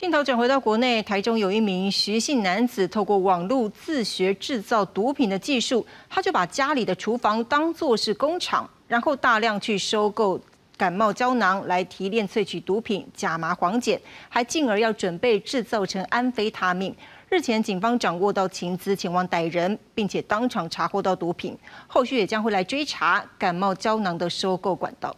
镜头转回到国内，台中有一名徐姓男子透过网络自学制造毒品的技术，他就把家里的厨房当作是工厂，然后大量去收购感冒胶囊来提炼萃取毒品甲麻黄碱，还进而要准备制造成安非他命。日前警方掌握到情资，前往逮人，并且当场查获到毒品，后续也将会来追查感冒胶囊的收购管道。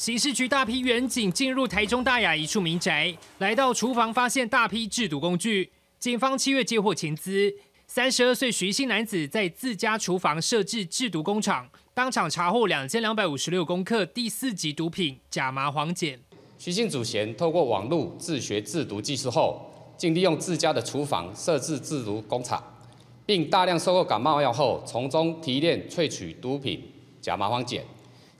刑事局大批员警进入台中大雅一处民宅，来到厨房发现大批制毒工具。警方七月接获前资，三十二岁徐姓男子在自家厨房设置制毒工厂，当场查获两千两百五十六公克第四级毒品假麻黄碱。徐姓祖贤透过网络自学制毒技术后，竟利用自家的厨房设置制毒工厂，并大量收购感冒药后，从中提炼萃取毒品假麻黄碱。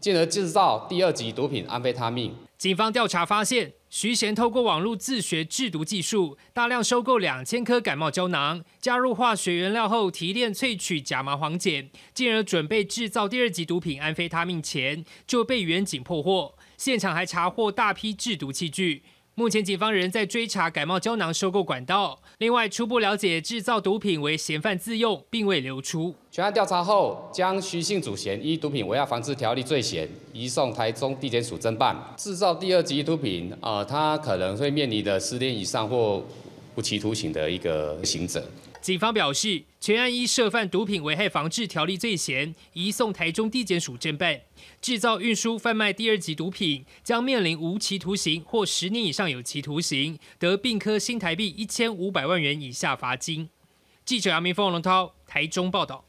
进而制造第二级毒品安非他命。警方调查发现，徐贤透过网络自学制毒技术，大量收购两千颗感冒胶囊，加入化学原料后提炼萃取甲麻黄碱，进而准备制造第二级毒品安非他命前，就被民警破获，现场还查获大批制毒器具。目前警方仍在追查感冒胶囊收购管道。另外，初步了解制造毒品为嫌犯自用，并未流出。全案调查后，将徐姓主嫌依毒品违药防治条例罪嫌移送台中地检署侦办制造第二级毒品。啊，他可能会面临的十年以上或无期徒刑的一个刑责。警方表示。全案依涉犯毒品危害防治条例罪嫌移送台中地检署侦办，制造、运输、贩卖第二级毒品，将面临无期徒刑或十年以上有期徒刑，得并科新台币一千五百万元以下罚金。记者杨明峰、龙涛，台中报道。